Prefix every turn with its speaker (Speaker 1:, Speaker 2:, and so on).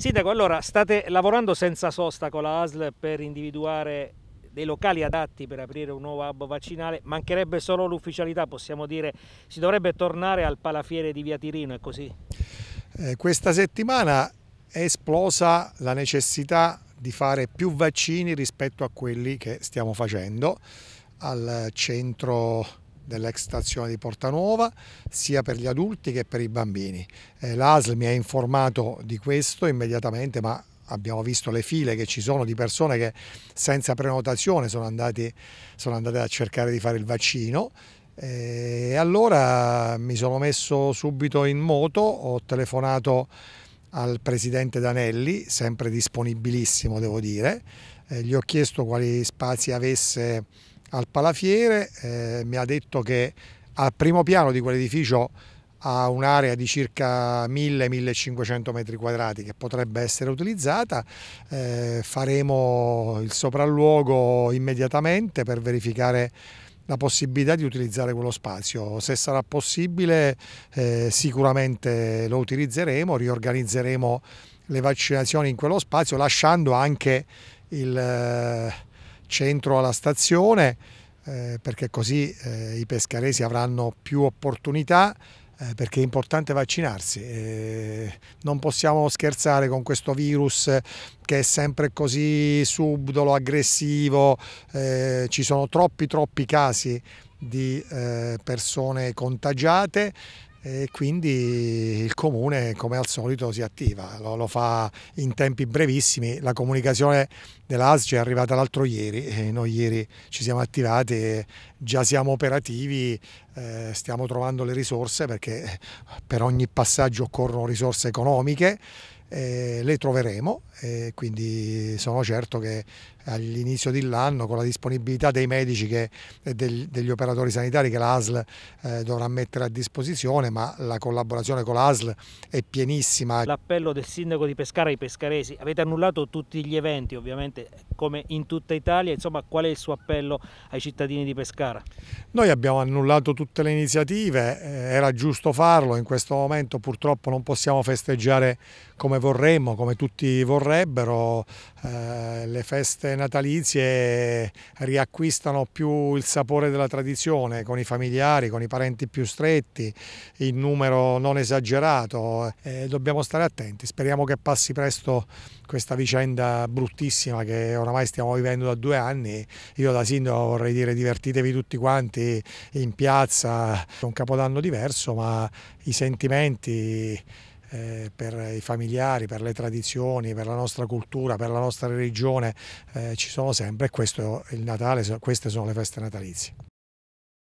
Speaker 1: Sindaco, allora state lavorando senza sosta con la ASL per individuare dei locali adatti per aprire un nuovo hub vaccinale, mancherebbe solo l'ufficialità, possiamo dire, si dovrebbe tornare al palafiere di Via Tirino, è così?
Speaker 2: Eh, questa settimana è esplosa la necessità di fare più vaccini rispetto a quelli che stiamo facendo al centro dell'ex stazione di Porta Nuova, sia per gli adulti che per i bambini. Eh, L'ASL mi ha informato di questo immediatamente, ma abbiamo visto le file che ci sono di persone che senza prenotazione sono, andati, sono andate a cercare di fare il vaccino. E eh, allora mi sono messo subito in moto, ho telefonato al presidente Danelli, sempre disponibilissimo devo dire, e eh, gli ho chiesto quali spazi avesse al Palafiere, eh, mi ha detto che al primo piano di quell'edificio ha un'area di circa 1000-1500 metri quadrati che potrebbe essere utilizzata, eh, faremo il sopralluogo immediatamente per verificare la possibilità di utilizzare quello spazio. Se sarà possibile eh, sicuramente lo utilizzeremo, riorganizzeremo le vaccinazioni in quello spazio lasciando anche il eh, centro alla stazione eh, perché così eh, i pescaresi avranno più opportunità eh, perché è importante vaccinarsi. Eh, non possiamo scherzare con questo virus che è sempre così subdolo, aggressivo, eh, ci sono troppi troppi casi di eh, persone contagiate e quindi il comune come al solito si attiva, lo, lo fa in tempi brevissimi, la comunicazione dell'ASG è arrivata l'altro ieri e noi ieri ci siamo attivati già siamo operativi, eh, stiamo trovando le risorse perché per ogni passaggio occorrono risorse economiche eh, le troveremo eh, quindi sono certo che all'inizio dell'anno con la disponibilità dei medici e del, degli operatori sanitari che l'ASL eh, dovrà mettere a disposizione ma la collaborazione con l'ASL è pienissima.
Speaker 1: L'appello del sindaco di Pescara ai pescaresi, avete annullato tutti gli eventi ovviamente come in tutta Italia, insomma qual è il suo appello ai cittadini di Pescara?
Speaker 2: Noi abbiamo annullato tutte le iniziative, eh, era giusto farlo, in questo momento purtroppo non possiamo festeggiare come vorremmo, come tutti vorrebbero, eh, le feste natalizie riacquistano più il sapore della tradizione con i familiari, con i parenti più stretti, in numero non esagerato eh, dobbiamo stare attenti. Speriamo che passi presto questa vicenda bruttissima che oramai stiamo vivendo da due anni. Io da sindaco vorrei dire divertitevi tutti quanti in piazza, è un capodanno diverso, ma i sentimenti eh, per i familiari, per le tradizioni, per la nostra cultura, per la nostra religione, eh, ci sono sempre e questo è il Natale, queste sono le feste natalizie.